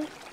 어?